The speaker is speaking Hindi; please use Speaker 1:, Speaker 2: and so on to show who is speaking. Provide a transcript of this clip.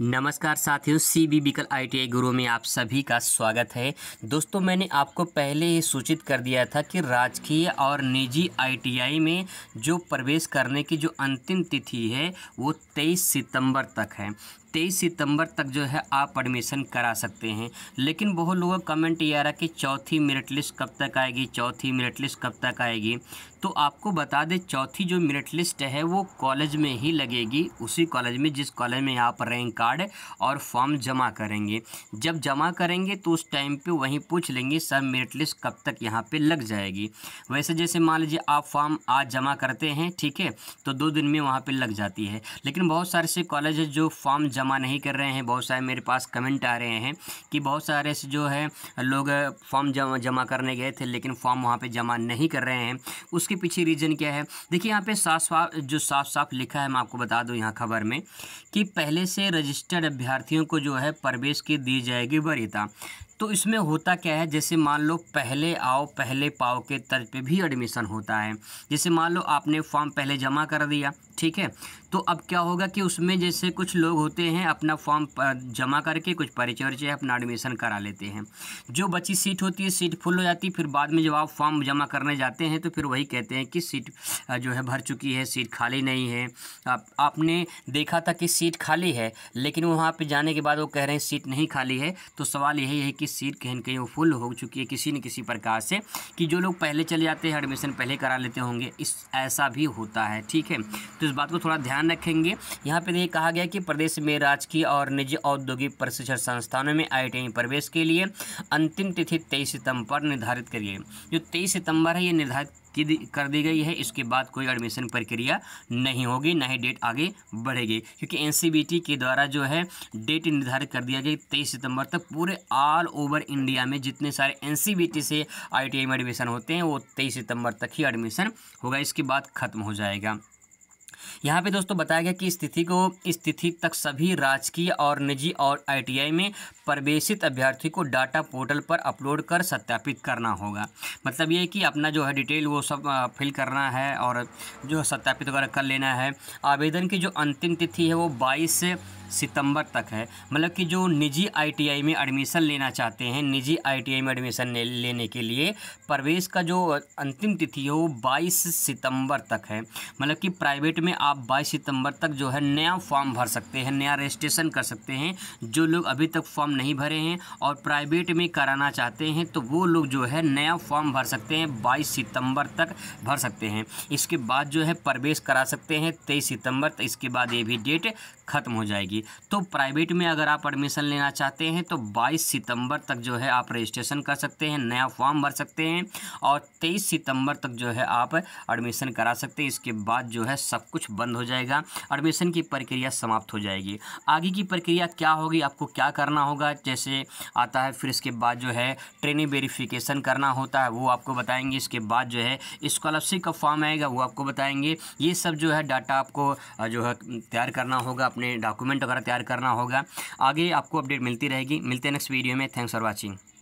Speaker 1: नमस्कार साथियों सी बी बिकल आई टी गुरु में आप सभी का स्वागत है दोस्तों मैंने आपको पहले ही सूचित कर दिया था कि राजकीय और निजी आईटीआई में जो प्रवेश करने की जो अंतिम तिथि है वो 23 सितंबर तक है 23 सितंबर तक जो है आप एडमिशन करा सकते हैं लेकिन बहुत लोगों का कमेंट ये आ रहा कि चौथी मेरिट लिस्ट कब तक आएगी चौथी मेरिट लिस्ट कब तक आएगी तो आपको बता दें चौथी जो मेरिट लिस्ट है वो कॉलेज में ही लगेगी उसी कॉलेज में जिस कॉलेज में आप रैंक कार्ड और फॉर्म जमा करेंगे जब जमा करेंगे तो उस टाइम पे वहीं पूछ लेंगे सर मेरिट लिस्ट कब तक यहाँ पे लग जाएगी वैसे जैसे मान लीजिए आप फॉर्म आज जमा करते हैं ठीक है तो दो दिन में वहाँ पर लग जाती है लेकिन बहुत सारे से कॉलेज जो फॉर्म जमा नहीं कर रहे हैं बहुत सारे मेरे पास कमेंट आ रहे हैं कि बहुत सारे से जो है लोग फॉर्म जमा जमा करने गए थे लेकिन फॉर्म वहाँ पर जमा नहीं कर रहे हैं उस उसके पीछे रीज़न क्या है देखिए यहाँ पे साफ साफ जो साफ साफ लिखा है मैं आपको बता दूँ यहाँ खबर में कि पहले से रजिस्टर्ड अभ्यर्थियों को जो है प्रवेश की दी जाएगी वरीता तो इसमें होता क्या है जैसे मान लो पहले आओ पहले पाओ के तर्ज पे भी एडमिशन होता है जैसे मान लो आपने फॉर्म पहले जमा कर दिया ठीक है तो अब क्या होगा कि उसमें जैसे कुछ लोग होते हैं अपना फॉर्म जमा करके कुछ परिचय वरिचय अपना एडमिशन करा लेते हैं जो बची सीट होती है सीट फुल हो जाती है फिर बाद में जब आप फॉर्म जमा करने जाते हैं तो फिर वही कहते हैं कि सीट जो है भर चुकी है सीट खाली नहीं है आप, आपने देखा था कि सीट खाली है लेकिन वहाँ पर जाने के बाद वो कह रहे हैं सीट नहीं खाली है तो सवाल यही है कि की सीट कहीं कहीं वो फुल हो चुकी है किसी न किसी प्रकार से कि जो लोग पहले चले जाते हैं एडमिशन पहले करा लेते होंगे इस ऐसा भी होता है ठीक है तो इस बात को थोड़ा ध्यान रखेंगे यहाँ पर ये कहा गया कि प्रदेश में राजकीय और निजी औद्योगिक प्रशिक्षण संस्थानों में आई प्रवेश के लिए अंतिम तिथि तेईस सितम्बर निर्धारित करिए जो तेईस सितम्बर है ये निर्धारित की कर दी गई है इसके बाद कोई एडमिशन प्रक्रिया नहीं होगी ना ही डेट आगे बढ़ेगी क्योंकि एन के द्वारा जो है डेट निर्धारित कर दिया गया तेईस सितंबर तक पूरे ऑल ओवर इंडिया में जितने सारे एन से आई में एडमिशन होते हैं वो तेईस सितंबर तक ही एडमिशन होगा इसके बाद ख़त्म हो जाएगा यहाँ पे दोस्तों बताया गया कि इस तिथि को इस तिथि तक सभी राजकीय और निजी और आईटीआई में प्रवेशित अभ्यर्थी को डाटा पोर्टल पर अपलोड कर सत्यापित करना होगा मतलब ये कि अपना जो है डिटेल वो सब फिल करना है और जो सत्यापित वगैरह कर लेना है आवेदन की जो अंतिम तिथि है वो बाईस सितंबर तक है मतलब कि जो निजी आईटीआई में एडमिशन लेना चाहते हैं निजी आईटीआई में एडमिशन लेने के लिए प्रवेश का जो अंतिम तिथि है वो बाईस सितंबर तक है मतलब कि प्राइवेट में आप बाईस सितंबर तक जो है नया फॉर्म भर सकते हैं नया रजिस्ट्रेशन कर सकते हैं जो लोग अभी तक फॉर्म नहीं भरे हैं और प्राइवेट में कराना चाहते हैं तो वो लोग जो है नया फॉर्म भर सकते हैं बाईस सितंबर तक भर सकते हैं इसके बाद जो है प्रवेश करा सकते हैं तेईस सितंबर तक तो इसके बाद ये भी डेट ख़त्म हो जाएगी जाएगी तो प्राइवेट में अगर आप एडमिशन लेना चाहते हैं तो 22 सितंबर तक जो है आप रजिस्ट्रेशन कर सकते हैं नया फॉर्म भर सकते हैं और 23 सितंबर तक जो है आप एडमिशन करा सकते हैं इसके बाद जो है सब कुछ बंद हो जाएगा एडमिशन की प्रक्रिया समाप्त हो जाएगी आगे की प्रक्रिया क्या होगी आपको क्या करना होगा जैसे आता है फिर इसके बाद जो है ट्रेनिंग वेरिफिकेशन करना होता है वो आपको बताएंगे इसके बाद जो है स्कॉलरशिप का फॉर्म आएगा वो आपको बताएंगे ये सब जो है डाटा आपको जो है तैयार करना होगा अपने डॉक्यूमेंट वगैरह तैयार करना होगा आगे आपको अपडेट मिलती रहेगी मिलते हैं नेक्स्ट वीडियो में थैंक्स फॉर वॉचिंग